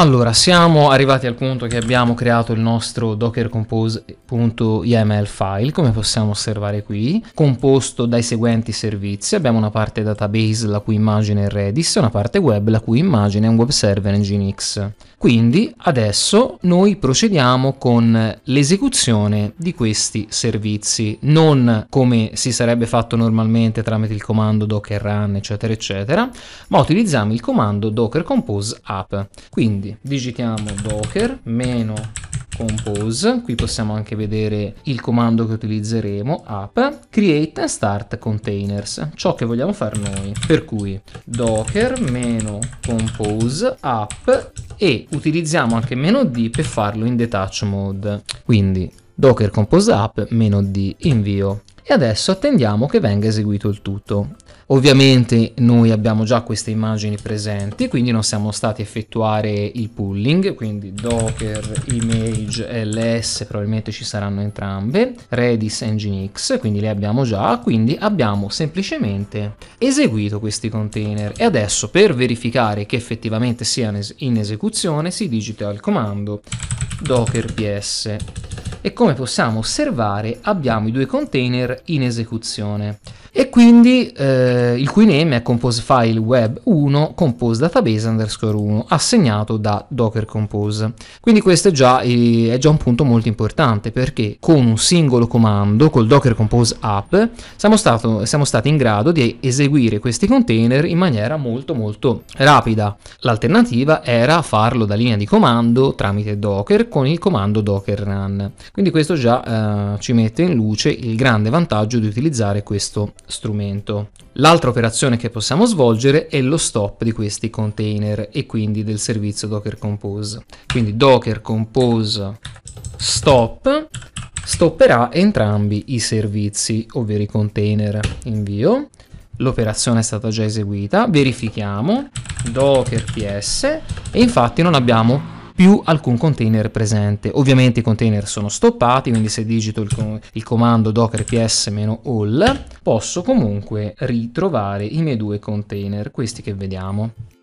Allora, siamo arrivati al punto che abbiamo creato il nostro docker-compose.yml file, come possiamo osservare qui, composto dai seguenti servizi. Abbiamo una parte database, la cui immagine è Redis, e una parte web, la cui immagine è un web server Nginx. Quindi, adesso noi procediamo con l'esecuzione di questi servizi, non come si sarebbe fatto normalmente tramite il comando docker run, eccetera, eccetera, ma utilizziamo il comando docker compose app. Quindi, quindi digitiamo docker meno compose, qui possiamo anche vedere il comando che utilizzeremo, app, create and start containers, ciò che vogliamo fare noi, per cui docker-compose meno app e utilizziamo anche meno "-d", per farlo in detach mode, quindi docker compose app meno "-d", invio e adesso attendiamo che venga eseguito il tutto. Ovviamente noi abbiamo già queste immagini presenti, quindi non siamo stati a effettuare il pulling, quindi docker image ls probabilmente ci saranno entrambe, redis nginx, quindi le abbiamo già, quindi abbiamo semplicemente eseguito questi container e adesso per verificare che effettivamente siano in esecuzione si digita il comando docker ps e come possiamo osservare abbiamo i due container in esecuzione e quindi eh, il cui name è compose file web 1 compose database underscore 1 assegnato da docker compose quindi questo è già, è già, un punto molto importante perché con un singolo comando col docker compose app siamo, stato, siamo stati in grado di eseguire questi container in maniera molto molto rapida l'alternativa era farlo da linea di comando tramite docker con il comando docker run quindi questo già eh, ci mette in luce il grande vantaggio di utilizzare questo strumento. L'altra operazione che possiamo svolgere è lo stop di questi container e quindi del servizio Docker Compose. Quindi Docker Compose stop stopperà entrambi i servizi, ovvero i container. Invio, l'operazione è stata già eseguita, verifichiamo, docker ps e infatti non abbiamo più alcun container presente. Ovviamente i container sono stoppati, quindi se digito il, com il comando docker ps-all posso comunque ritrovare i miei due container, questi che vediamo.